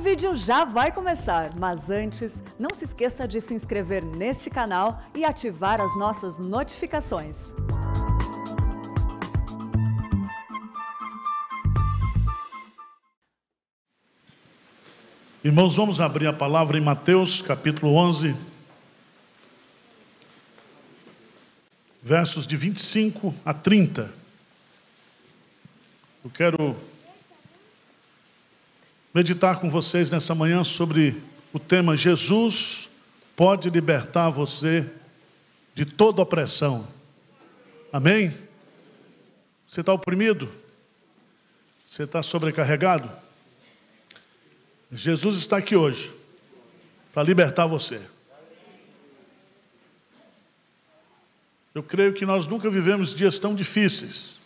O vídeo já vai começar, mas antes, não se esqueça de se inscrever neste canal e ativar as nossas notificações. Irmãos, vamos abrir a palavra em Mateus capítulo 11, versos de 25 a 30. Eu quero meditar com vocês nessa manhã sobre o tema Jesus pode libertar você de toda opressão. Amém? Você está oprimido? Você está sobrecarregado? Jesus está aqui hoje para libertar você. Eu creio que nós nunca vivemos dias tão difíceis.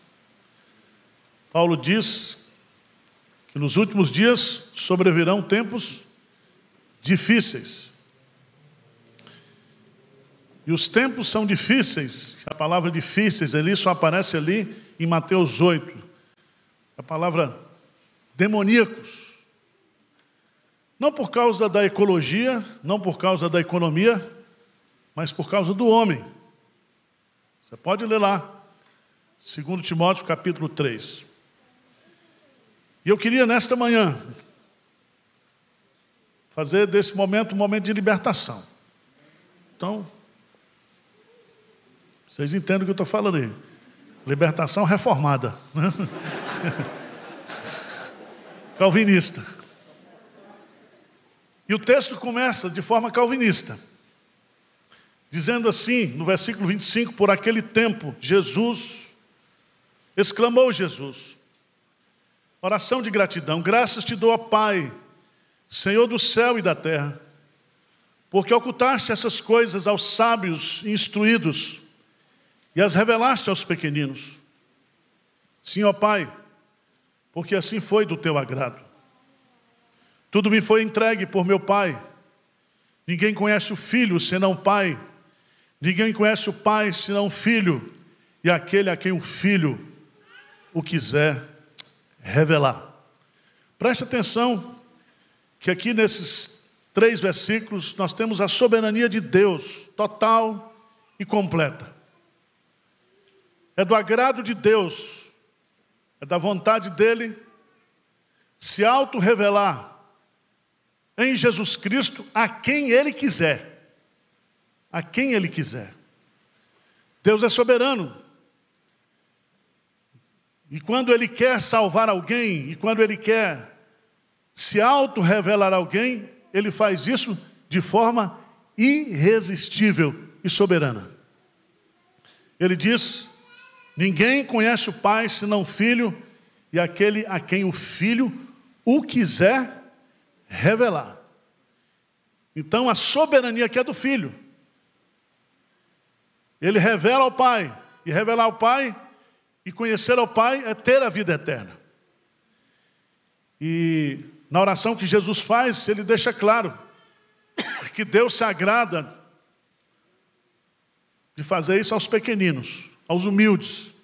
Paulo diz que nos últimos dias sobrevirão tempos difíceis. E os tempos são difíceis, a palavra difíceis ali só aparece ali em Mateus 8. A palavra demoníacos. Não por causa da ecologia, não por causa da economia, mas por causa do homem. Você pode ler lá, 2 Timóteo capítulo 3. E eu queria nesta manhã fazer desse momento um momento de libertação. Então, vocês entendem o que eu estou falando aí. Libertação reformada. Né? Calvinista. E o texto começa de forma calvinista, dizendo assim, no versículo 25: Por aquele tempo, Jesus, exclamou Jesus, Oração de gratidão. Graças te dou, ó Pai, Senhor do céu e da terra, porque ocultaste essas coisas aos sábios e instruídos e as revelaste aos pequeninos. Sim, ó Pai, porque assim foi do teu agrado. Tudo me foi entregue por meu Pai. Ninguém conhece o Filho senão o Pai. Ninguém conhece o Pai senão o Filho e aquele a quem o Filho o quiser revelar. Preste atenção que aqui nesses três versículos nós temos a soberania de Deus total e completa. É do agrado de Deus, é da vontade dele se auto-revelar em Jesus Cristo a quem ele quiser. A quem ele quiser. Deus é soberano, e quando ele quer salvar alguém, e quando ele quer se auto-revelar alguém, ele faz isso de forma irresistível e soberana. Ele diz: Ninguém conhece o Pai senão o Filho, e aquele a quem o Filho o quiser revelar. Então a soberania que é do Filho. Ele revela ao Pai, e revelar ao Pai e conhecer ao Pai é ter a vida eterna. E na oração que Jesus faz, ele deixa claro que Deus se agrada de fazer isso aos pequeninos, aos humildes,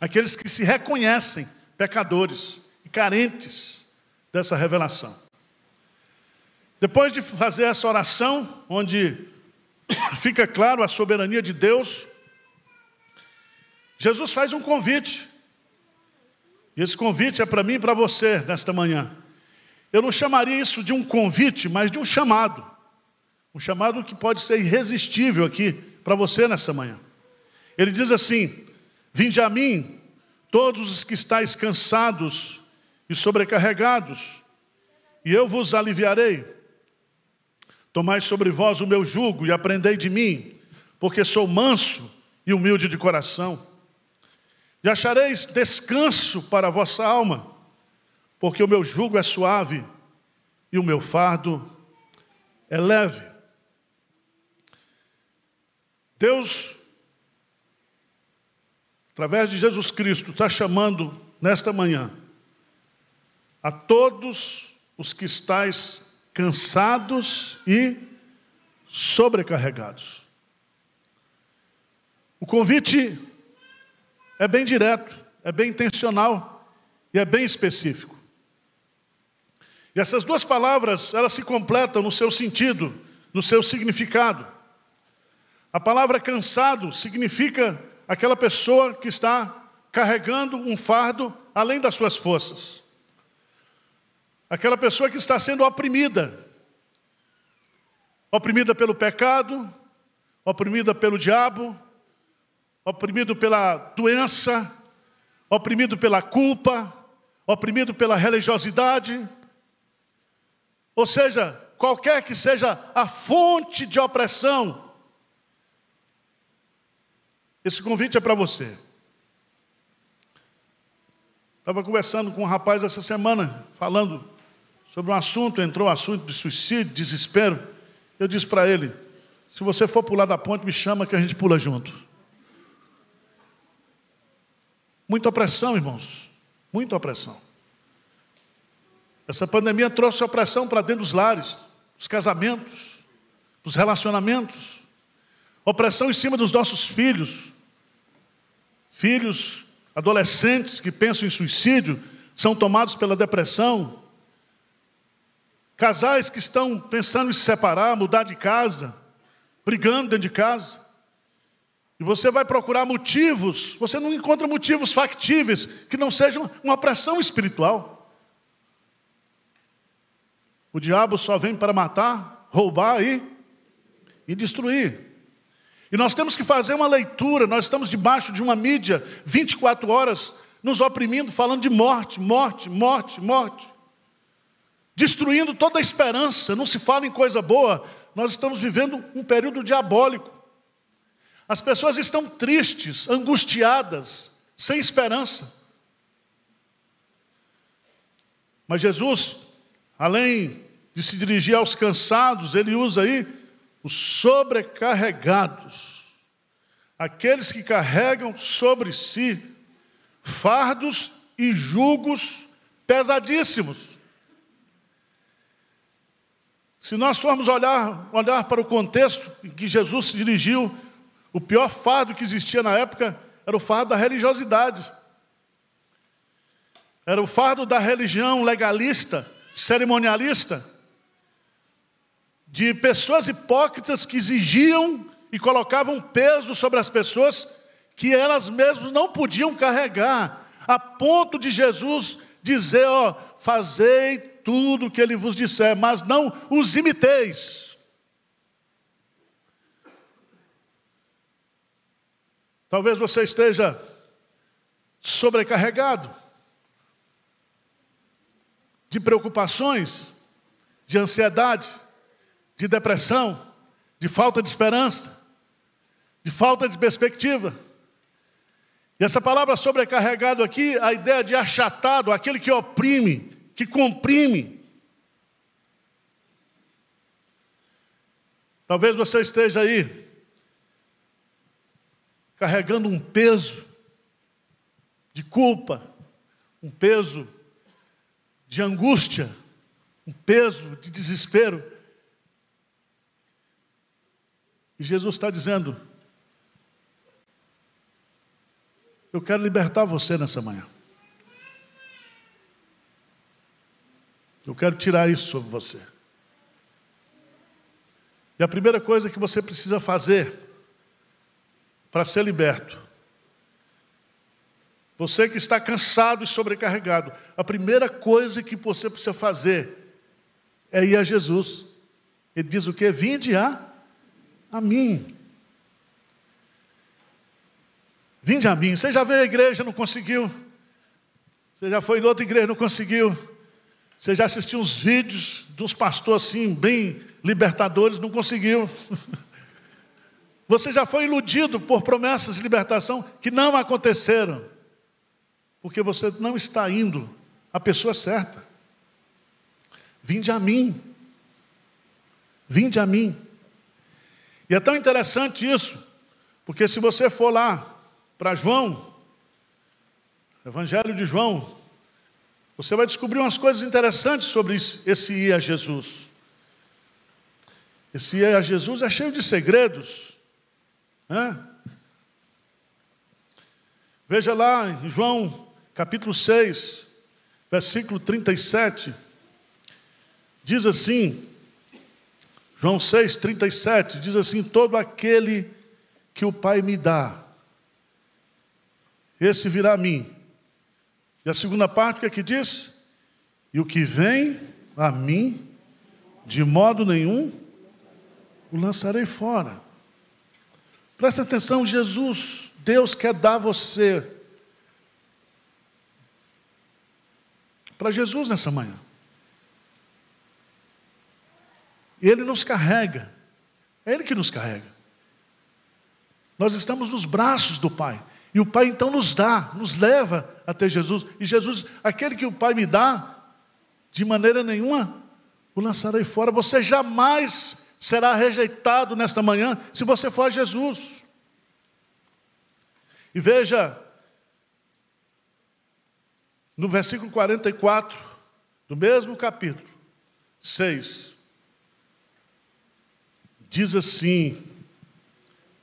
aqueles que se reconhecem pecadores e carentes dessa revelação. Depois de fazer essa oração, onde fica claro a soberania de Deus, Jesus faz um convite. E esse convite é para mim e para você nesta manhã. Eu não chamaria isso de um convite, mas de um chamado. Um chamado que pode ser irresistível aqui para você nessa manhã. Ele diz assim: Vinde a mim, todos os que estáis cansados e sobrecarregados, e eu vos aliviarei. Tomai sobre vós o meu jugo e aprendei de mim, porque sou manso e humilde de coração e achareis descanso para a vossa alma, porque o meu jugo é suave e o meu fardo é leve. Deus, através de Jesus Cristo, está chamando nesta manhã a todos os que estáis cansados e sobrecarregados. O convite é bem direto, é bem intencional e é bem específico. E essas duas palavras, elas se completam no seu sentido, no seu significado. A palavra cansado significa aquela pessoa que está carregando um fardo além das suas forças. Aquela pessoa que está sendo oprimida. Oprimida pelo pecado, oprimida pelo diabo, oprimido pela doença, oprimido pela culpa, oprimido pela religiosidade. Ou seja, qualquer que seja a fonte de opressão, esse convite é para você. Estava conversando com um rapaz essa semana, falando sobre um assunto, entrou o um assunto de suicídio, desespero. Eu disse para ele: se você for pular da ponte, me chama que a gente pula junto. Muita opressão, irmãos. Muita opressão. Essa pandemia trouxe opressão para dentro dos lares, dos casamentos, dos relacionamentos. Opressão em cima dos nossos filhos. Filhos, adolescentes que pensam em suicídio, são tomados pela depressão. Casais que estão pensando em se separar, mudar de casa, brigando dentro de casa. E você vai procurar motivos, você não encontra motivos factíveis que não sejam uma pressão espiritual. O diabo só vem para matar, roubar e, e destruir. E nós temos que fazer uma leitura, nós estamos debaixo de uma mídia 24 horas nos oprimindo, falando de morte, morte, morte, morte. Destruindo toda a esperança, não se fala em coisa boa. Nós estamos vivendo um período diabólico. As pessoas estão tristes, angustiadas, sem esperança. Mas Jesus, além de se dirigir aos cansados, ele usa aí os sobrecarregados, aqueles que carregam sobre si fardos e jugos pesadíssimos. Se nós formos olhar, olhar para o contexto em que Jesus se dirigiu o pior fardo que existia na época era o fardo da religiosidade. Era o fardo da religião legalista, cerimonialista, de pessoas hipócritas que exigiam e colocavam peso sobre as pessoas que elas mesmas não podiam carregar, a ponto de Jesus dizer: Ó, fazei tudo o que ele vos disser, mas não os imiteis. Talvez você esteja sobrecarregado de preocupações, de ansiedade, de depressão, de falta de esperança, de falta de perspectiva. E essa palavra sobrecarregado aqui, a ideia de achatado, aquele que oprime, que comprime. Talvez você esteja aí carregando um peso de culpa, um peso de angústia, um peso de desespero. E Jesus está dizendo: Eu quero libertar você nessa manhã. Eu quero tirar isso sobre você. E a primeira coisa que você precisa fazer para ser liberto. Você que está cansado e sobrecarregado, a primeira coisa que você precisa fazer é ir a Jesus. Ele diz o que? Vinde a, a mim. Vinde a mim. Você já veio à igreja, não conseguiu. Você já foi em outra igreja, não conseguiu. Você já assistiu uns vídeos dos pastores assim, bem libertadores, não conseguiu. Você já foi iludido por promessas de libertação que não aconteceram, porque você não está indo à pessoa certa. Vinde a mim, vinde a mim. E é tão interessante isso, porque se você for lá para João, Evangelho de João, você vai descobrir umas coisas interessantes sobre esse ir a Jesus. Esse ir a Jesus é cheio de segredos. Hã? Veja lá em João capítulo 6, versículo 37. Diz assim, João 6, 37, diz assim: Todo aquele que o Pai me dá, esse virá a mim. E a segunda parte, o que é que diz? E o que vem a mim, de modo nenhum, o lançarei fora. Presta atenção, Jesus, Deus quer dar você para Jesus nessa manhã. E Ele nos carrega, é Ele que nos carrega. Nós estamos nos braços do Pai, e o Pai então nos dá, nos leva até Jesus, e Jesus, aquele que o Pai me dá, de maneira nenhuma o lançarei fora, você jamais será rejeitado nesta manhã se você for a Jesus. E veja, no versículo 44, do mesmo capítulo 6, diz assim: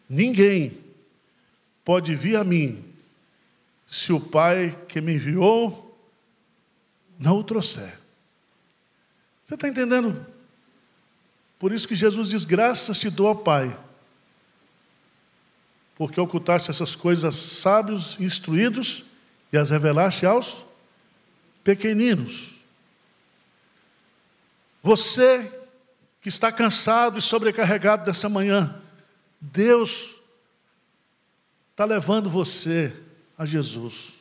Ninguém pode vir a mim se o Pai que me enviou não o trouxer. Você está entendendo por isso que Jesus diz: Graças te dou, Pai, porque ocultaste essas coisas sábios e instruídos e as revelaste aos pequeninos. Você que está cansado e sobrecarregado dessa manhã, Deus está levando você a Jesus.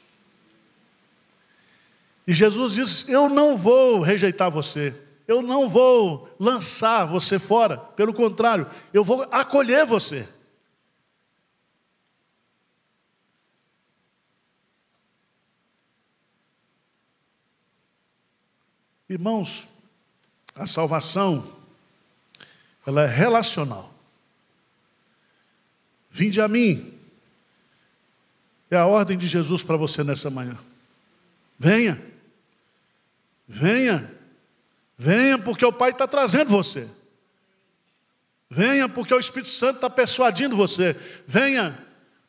E Jesus diz: Eu não vou rejeitar você eu não vou lançar você fora, pelo contrário, eu vou acolher você. Irmãos, a salvação, ela é relacional. Vinde a mim, é a ordem de Jesus para você nessa manhã. Venha, venha. Venha porque o Pai está trazendo você. Venha porque o Espírito Santo está persuadindo você. Venha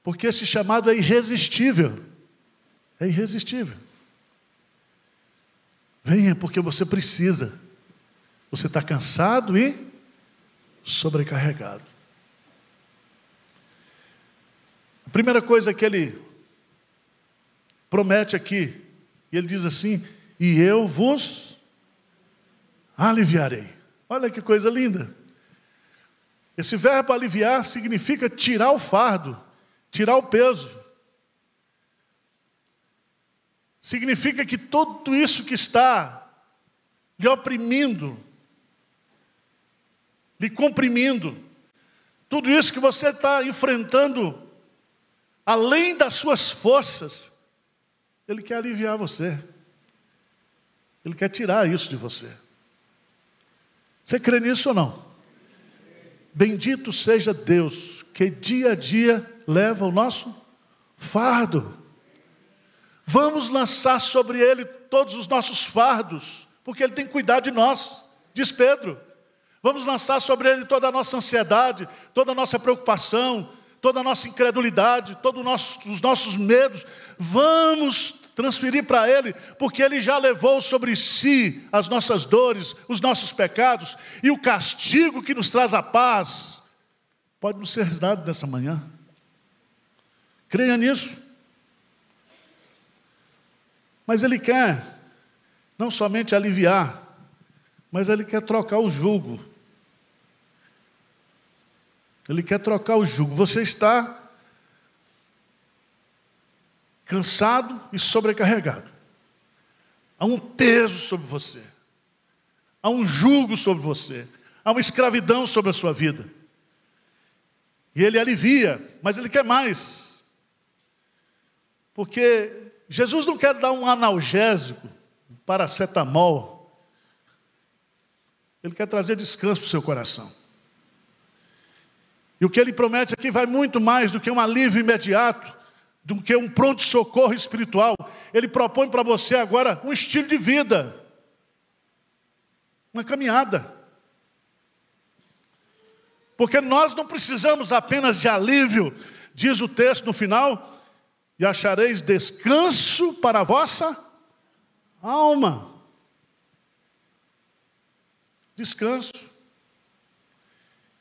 porque esse chamado é irresistível. É irresistível. Venha porque você precisa. Você está cansado e sobrecarregado. A primeira coisa que ele promete aqui, ele diz assim: E eu vos aliviarei. Olha que coisa linda. Esse verbo aliviar significa tirar o fardo, tirar o peso. Significa que tudo isso que está lhe oprimindo, lhe comprimindo, tudo isso que você está enfrentando, além das suas forças, Ele quer aliviar você, Ele quer tirar isso de você. Você crê nisso ou não? Bendito seja Deus, que dia a dia leva o nosso fardo. Vamos lançar sobre ele todos os nossos fardos, porque ele tem cuidado de nós, diz Pedro. Vamos lançar sobre ele toda a nossa ansiedade, toda a nossa preocupação, toda a nossa incredulidade, todos os nossos medos. Vamos transferir para Ele, porque Ele já levou sobre si as nossas dores, os nossos pecados, e o castigo que nos traz a paz pode nos ser dado nessa manhã. Creia nisso. Mas Ele quer não somente aliviar, mas Ele quer trocar o jugo. Ele quer trocar o jugo. Você está cansado e sobrecarregado. Há um peso sobre você, há um jugo sobre você, há uma escravidão sobre a sua vida. E ele alivia, mas ele quer mais. Porque Jesus não quer dar um analgésico, um paracetamol. Ele quer trazer descanso para o seu coração. E o que ele promete aqui vai muito mais do que um alívio imediato do que um pronto-socorro espiritual. Ele propõe para você agora um estilo de vida, uma caminhada. Porque nós não precisamos apenas de alívio, diz o texto no final, e achareis descanso para a vossa alma. Descanso.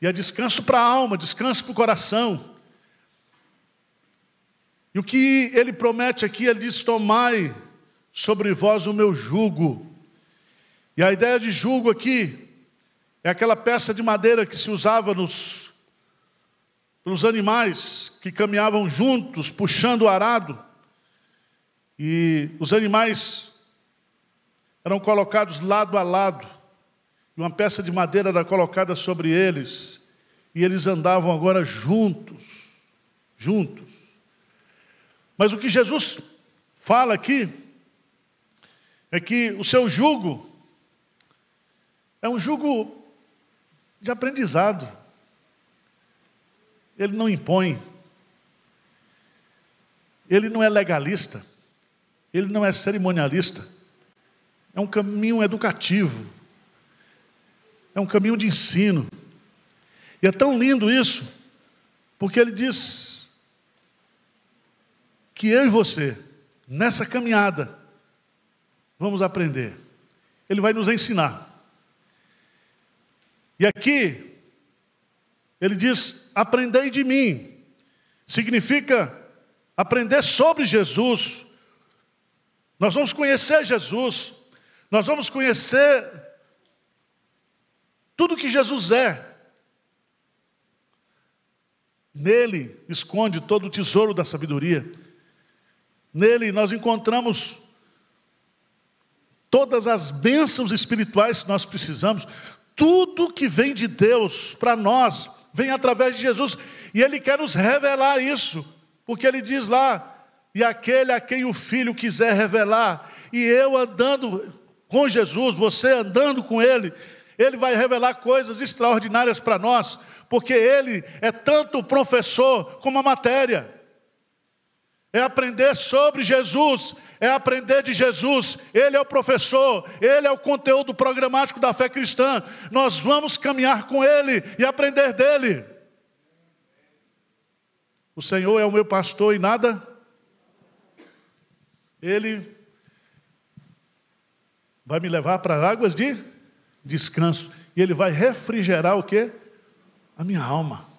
E é descanso para a alma, descanso para o coração. E o que ele promete aqui, ele é diz: Tomai sobre vós o meu jugo. E a ideia de jugo aqui é aquela peça de madeira que se usava nos, nos animais que caminhavam juntos, puxando o arado. E os animais eram colocados lado a lado, e uma peça de madeira era colocada sobre eles, e eles andavam agora juntos, juntos. Mas o que Jesus fala aqui é que o seu jugo é um jugo de aprendizado. Ele não impõe. Ele não é legalista. Ele não é cerimonialista. É um caminho educativo. É um caminho de ensino. E é tão lindo isso, porque ele diz que eu e você, nessa caminhada, vamos aprender. Ele vai nos ensinar. E aqui, ele diz: aprendei de mim. Significa aprender sobre Jesus. Nós vamos conhecer Jesus. Nós vamos conhecer tudo que Jesus é. Nele esconde todo o tesouro da sabedoria. Nele nós encontramos todas as bênçãos espirituais que nós precisamos, tudo que vem de Deus para nós, vem através de Jesus, e Ele quer nos revelar isso, porque Ele diz lá: e aquele a quem o Filho quiser revelar, e eu andando com Jesus, você andando com Ele, Ele vai revelar coisas extraordinárias para nós, porque Ele é tanto o professor como a matéria é aprender sobre Jesus, é aprender de Jesus, Ele é o professor, Ele é o conteúdo programático da fé cristã. Nós vamos caminhar com Ele e aprender dele. O Senhor é o meu pastor e nada. Ele vai me levar para águas de descanso. E Ele vai refrigerar o que? A minha alma.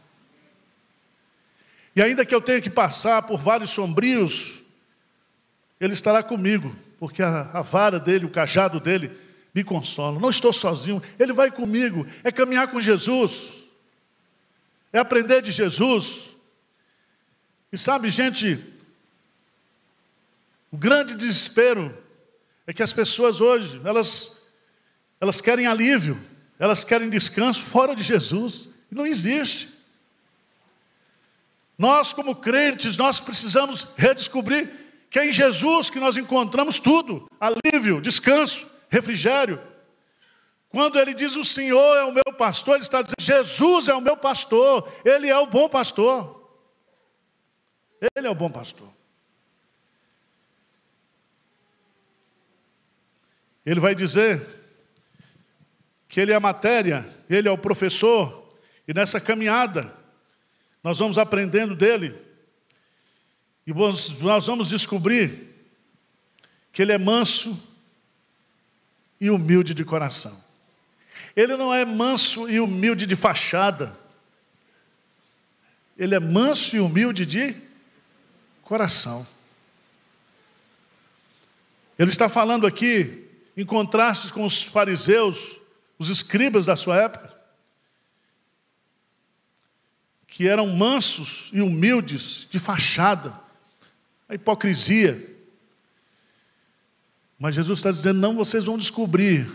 E ainda que eu tenha que passar por vales sombrios, Ele estará comigo, porque a, a vara dele, o cajado dele, me consola. Não estou sozinho, Ele vai comigo. É caminhar com Jesus, é aprender de Jesus. E sabe, gente, o grande desespero é que as pessoas hoje, elas, elas querem alívio, elas querem descanso fora de Jesus. e Não existe. Nós, como crentes, nós precisamos redescobrir que é em Jesus que nós encontramos tudo: alívio, descanso, refrigério. Quando ele diz o Senhor é o meu pastor, ele está dizendo: Jesus é o meu pastor, ele é o bom pastor. Ele é o bom pastor. Ele vai dizer que ele é a matéria, ele é o professor, e nessa caminhada, nós vamos aprendendo dele e nós vamos descobrir que ele é manso e humilde de coração. Ele não é manso e humilde de fachada. Ele é manso e humilde de coração. Ele está falando aqui em contrastes com os fariseus, os escribas da sua época que eram mansos e humildes, de fachada, a hipocrisia. Mas Jesus está dizendo: não, vocês vão descobrir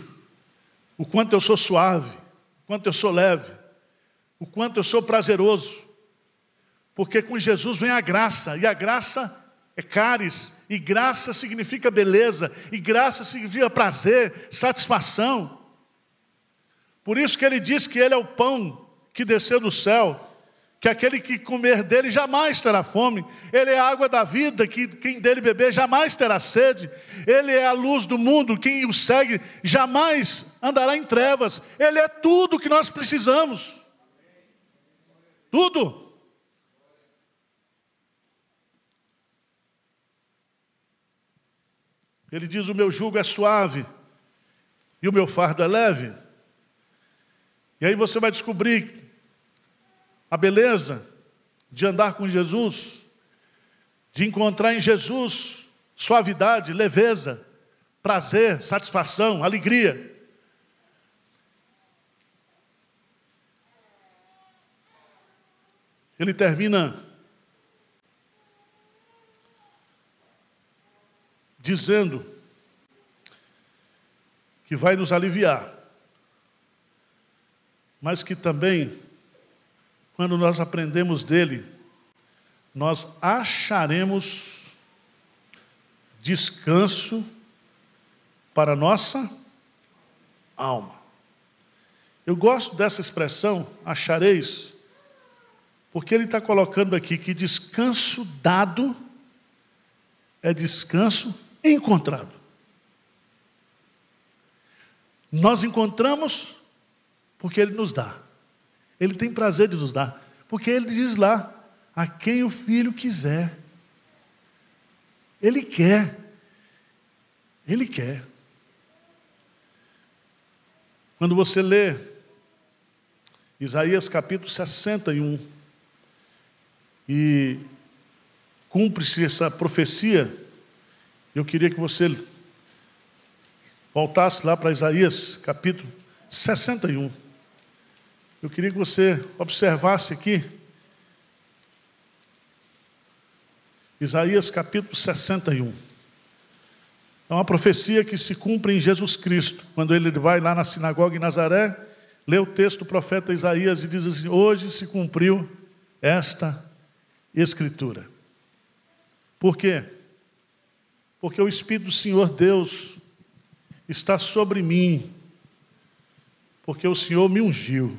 o quanto eu sou suave, o quanto eu sou leve, o quanto eu sou prazeroso. Porque com Jesus vem a graça, e a graça é caris, e graça significa beleza, e graça significa prazer, satisfação. Por isso que ele diz que ele é o pão que desceu do céu, que aquele que comer dele jamais terá fome, ele é a água da vida, que quem dele beber jamais terá sede, ele é a luz do mundo, quem o segue jamais andará em trevas, ele é tudo que nós precisamos. Tudo. Ele diz: O meu jugo é suave e o meu fardo é leve. E aí você vai descobrir a beleza de andar com Jesus, de encontrar em Jesus suavidade, leveza, prazer, satisfação, alegria. Ele termina dizendo que vai nos aliviar, mas que também quando nós aprendemos dele, nós acharemos descanso para nossa alma. Eu gosto dessa expressão, achareis, porque ele está colocando aqui que descanso dado é descanso encontrado. Nós encontramos porque ele nos dá. Ele tem prazer de nos dar. Porque ele diz lá: a quem o filho quiser. Ele quer. Ele quer. Quando você lê Isaías capítulo 61, e cumpre-se essa profecia, eu queria que você voltasse lá para Isaías capítulo 61. Eu queria que você observasse aqui Isaías capítulo 61. É uma profecia que se cumpre em Jesus Cristo, quando ele vai lá na sinagoga em Nazaré, lê o texto do profeta Isaías e diz assim: Hoje se cumpriu esta escritura. Por quê? Porque o Espírito do Senhor Deus está sobre mim, porque o Senhor me ungiu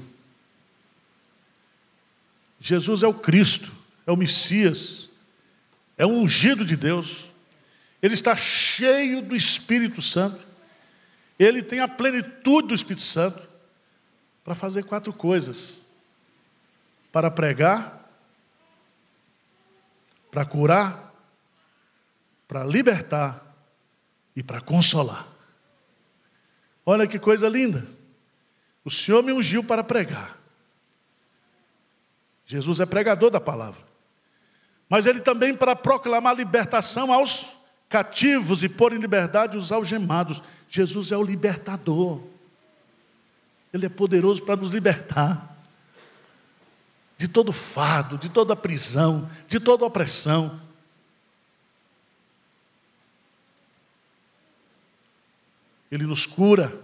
Jesus é o Cristo, é o Messias, é um ungido de Deus, ele está cheio do Espírito Santo, ele tem a plenitude do Espírito Santo para fazer quatro coisas: para pregar, para curar, para libertar e para consolar. Olha que coisa linda! O Senhor me ungiu para pregar Jesus é pregador da palavra. Mas ele também para proclamar libertação aos cativos e pôr em liberdade os algemados. Jesus é o libertador. Ele é poderoso para nos libertar de todo fardo, de toda prisão, de toda opressão. Ele nos cura,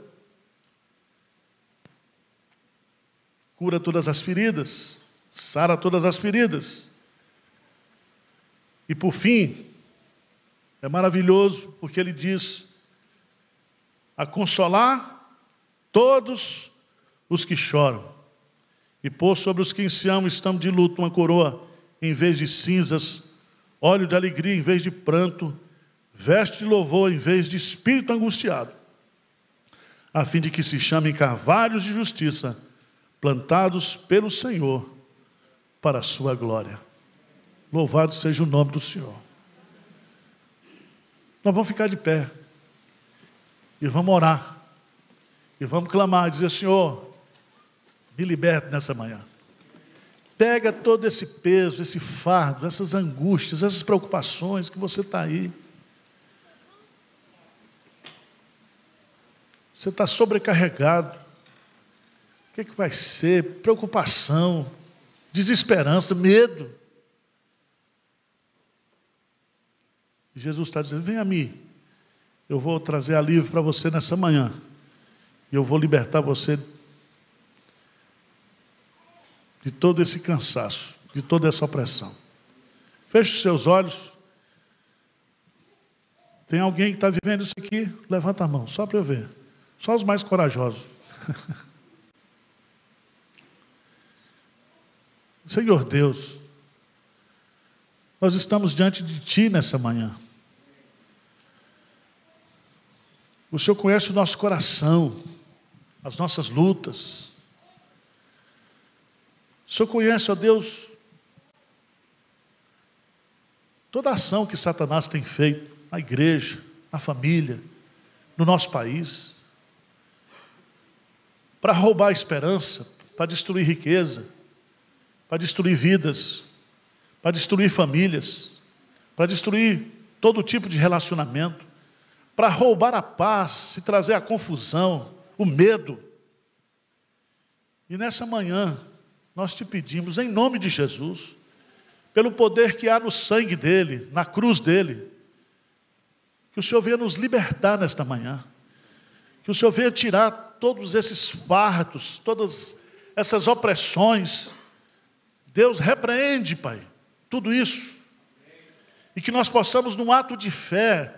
cura todas as feridas sara todas as feridas. E por fim, é maravilhoso porque ele diz: a consolar todos os que choram, e pôr sobre os que em Sião estão de luto uma coroa em vez de cinzas, óleo de alegria em vez de pranto, veste de louvor em vez de espírito angustiado, a fim de que se chamem carvalhos de justiça, plantados pelo Senhor para a sua glória. Louvado seja o nome do Senhor. Nós vamos ficar de pé e vamos orar e vamos clamar, e dizer: Senhor, me liberte nessa manhã. Pega todo esse peso, esse fardo, essas angústias, essas preocupações que você está aí. Você está sobrecarregado. O que, é que vai ser? Preocupação, desesperança, medo. Jesus está dizendo: Vem a mim, eu vou trazer alívio para você nessa manhã, e eu vou libertar você de todo esse cansaço, de toda essa opressão. Feche os seus olhos. Tem alguém que está vivendo isso aqui? Levanta a mão, só para eu ver. Só os mais corajosos. Senhor Deus, nós estamos diante de Ti nessa manhã. O Senhor conhece o nosso coração, as nossas lutas. O Senhor conhece, ó Deus, toda a ação que Satanás tem feito na igreja, na família, no nosso país, para roubar a esperança, para destruir riqueza para destruir vidas, para destruir famílias, para destruir todo tipo de relacionamento, para roubar a paz se trazer a confusão, o medo. E nessa manhã, nós te pedimos, em nome de Jesus, pelo poder que há no sangue dele, na cruz dele, que o Senhor venha nos libertar nesta manhã, que o Senhor venha tirar todos esses fardos, todas essas opressões, Deus repreende, Pai, tudo isso. E que nós possamos, num ato de fé,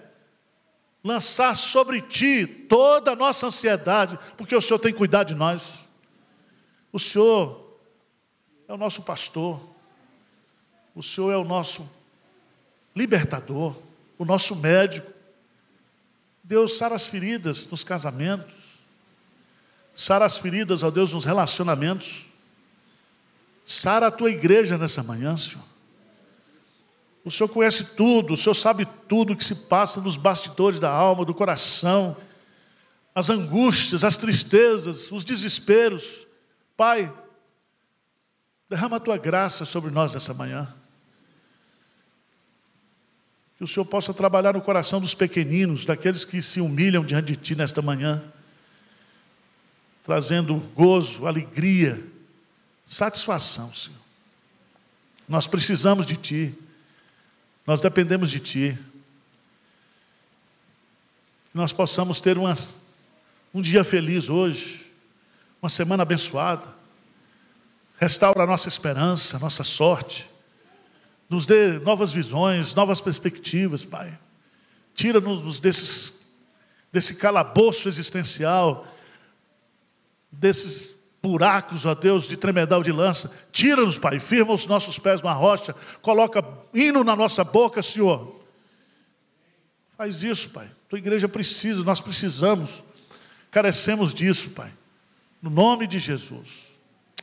lançar sobre Ti toda a nossa ansiedade, porque o Senhor tem cuidado de nós. O Senhor é o nosso pastor, o Senhor é o nosso libertador, o nosso médico. Deus sara as feridas nos casamentos, sara as feridas, ó Deus, nos relacionamentos. Sara a tua igreja nessa manhã, Senhor. O Senhor conhece tudo, o Senhor sabe tudo que se passa nos bastidores da alma, do coração, as angústias, as tristezas, os desesperos. Pai, derrama a tua graça sobre nós nessa manhã. Que o Senhor possa trabalhar no coração dos pequeninos, daqueles que se humilham diante de ti nesta manhã, trazendo gozo, alegria, Satisfação, Senhor. Nós precisamos de Ti. Nós dependemos de Ti. Que nós possamos ter uma, um dia feliz hoje, uma semana abençoada. Restaura a nossa esperança, a nossa sorte. Nos dê novas visões, novas perspectivas, Pai. Tira-nos desses, desse calabouço existencial, desses buracos, ó Deus, de tremedal de lança. Tira-nos, Pai, firma os nossos pés na rocha, coloca hino na nossa boca, Senhor. Faz isso, Pai. Tua igreja precisa, nós precisamos. Carecemos disso, Pai. No nome de Jesus.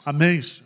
Amém, Senhor.